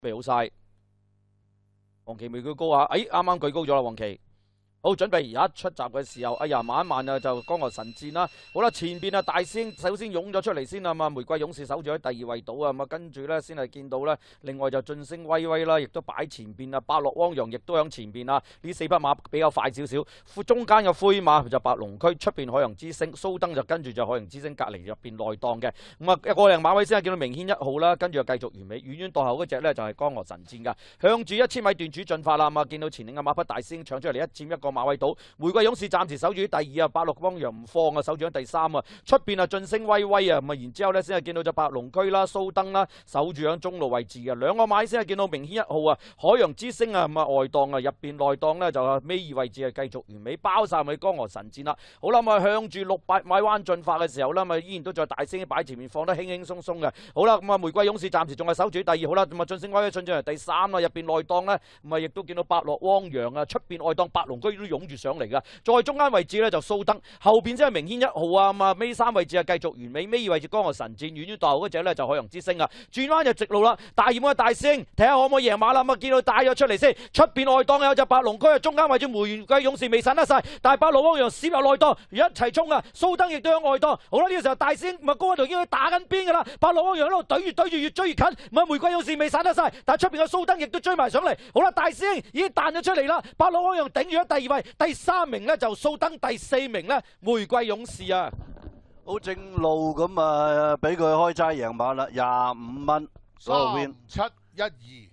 备好晒，黄岐未佢高啊！哎，啱啱举高咗啦，黄岐。好准备而家出闸嘅时候，哎呀慢一慢啊，就江河神战啦。好啦，前边啊，大仙首先涌咗出嚟先啊嘛。玫瑰勇士守住喺第二位岛啊啊，跟住咧，先系见到咧，另外就晋星威威啦，亦都摆前边啊。百乐汪洋亦都响前边啊。呢四匹马比较快少少。中间嘅灰马就白龙区，出边海洋之星，苏登就跟住就海洋之星隔篱入边内档嘅。咁啊，一个零马位先系见到明轩一号啦，跟住就继续完美远远落后嗰只咧就系江河神战噶，向住一千米段主进发啦。咁啊，见到前领嘅马匹大仙抢出嚟一占一个。马位岛玫瑰勇士暂时守住第二啊，八六汪洋唔放啊，守住喺第三啊。出边啊，晋升威威啊，咁啊，然之后咧，先系见到咗白龙区啦、苏登啦，守住喺中路位置啊。两个买先系见到明显一号啊，海洋之星啊，咁啊外档啊，入边内档咧就尾二位置啊，继续完美包晒咪江河神战啦。好啦，咁啊向住六百米弯进发嘅时候咧，咁啊依然都再大声摆前面放得轻轻松松嘅。好啦，咁啊玫瑰勇士暂时仲系守住第二，好啦，咁啊晋升威威进进嚟第三啦。入边内档咧，啊亦都见到白乐汪洋啊，出边外档白龙居。都涌住上嚟噶，再中間位置咧就蘇登，後邊即係明天一號啊嘛，尾三位置啊繼續完美，尾二位置江河神戰遠於大號嗰隻咧就海洋之星啊，轉彎就直路啦，大門嘅大聲，睇下可唔可以贏馬啦？咁啊見到大咗出嚟先，出邊外檔有隻白龍區，中間位置梅元貴勇士未散得曬，但係白龍汪洋閃入內檔一齊衝啊！蘇登亦都喺外檔，好啦呢個時候大聲，唔啊高一頭已經打緊邊噶啦，白龍汪洋喺度對住對住越追越近，咁玫瑰勇士未散得曬，但係出邊嘅蘇登亦都追埋上嚟，好啦大聲已經彈咗出嚟啦，白龍汪洋頂住咗第二。喂，第三名咧就苏登，第四名咧玫瑰勇士啊，好正路咁啊，俾佢开斋赢马啦，廿五蚊。三七一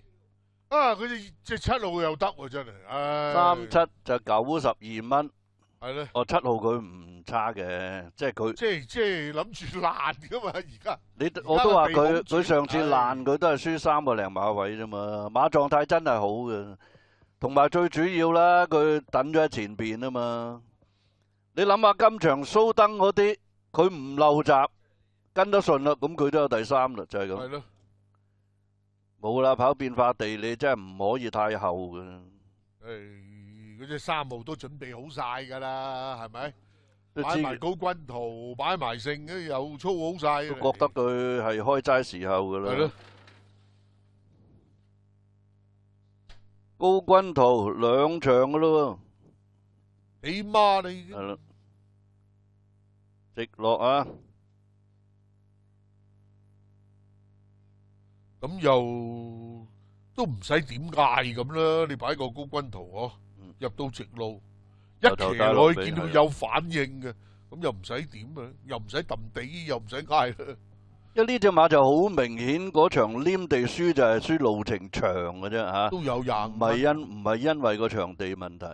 二啊，佢只只七号又得喎，真系。三七就九十二蚊。系咯。哦，七号佢唔差嘅，即系佢。即系即系谂住烂噶嘛，而家。你我都话佢佢上次烂佢都系输三个零马位啫嘛，马状态真系好嘅。同埋最主要啦，佢等咗喺前邊啊嘛！你諗下今場蘇登嗰啲，佢唔漏闸，跟得順啦，咁佢都有第三啦，就係咁。咯，冇啦，跑變化地你真係唔可以太厚嘅。誒，嗰只三號都準備好晒㗎啦，係咪？擺埋高軍圖，擺埋勝，又操好晒。都覺得佢係開齋時候㗎啦。系咯。高君涛两场噶咯，你妈你直落啊！咁又都唔使点嗌咁啦，你摆个高君涛哦，入到直路一骑落去见到有反应嘅，咁又唔使点啊，又唔使揼地，又唔使嗌。因呢只馬就好明顯，嗰場黏地輸就係輸路程長嘅啫嚇，都有限，唔係因唔係因為個場地問題。